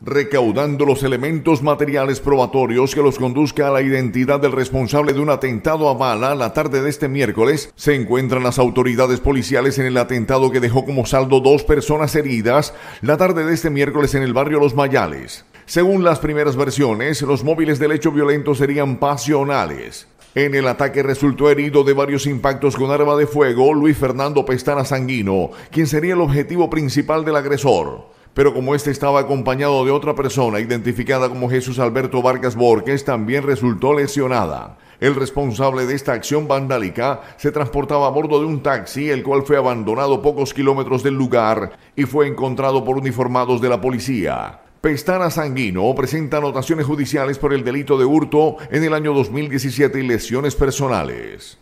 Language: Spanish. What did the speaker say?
recaudando los elementos materiales probatorios que los conduzca a la identidad del responsable de un atentado a bala la tarde de este miércoles, se encuentran las autoridades policiales en el atentado que dejó como saldo dos personas heridas la tarde de este miércoles en el barrio Los Mayales. Según las primeras versiones, los móviles del hecho violento serían pasionales. En el ataque resultó herido de varios impactos con arma de fuego Luis Fernando Pestana Sanguino, quien sería el objetivo principal del agresor pero como este estaba acompañado de otra persona identificada como Jesús Alberto Vargas Borges, también resultó lesionada. El responsable de esta acción vandálica se transportaba a bordo de un taxi, el cual fue abandonado pocos kilómetros del lugar y fue encontrado por uniformados de la policía. Pestana Sanguino presenta anotaciones judiciales por el delito de hurto en el año 2017 y lesiones personales.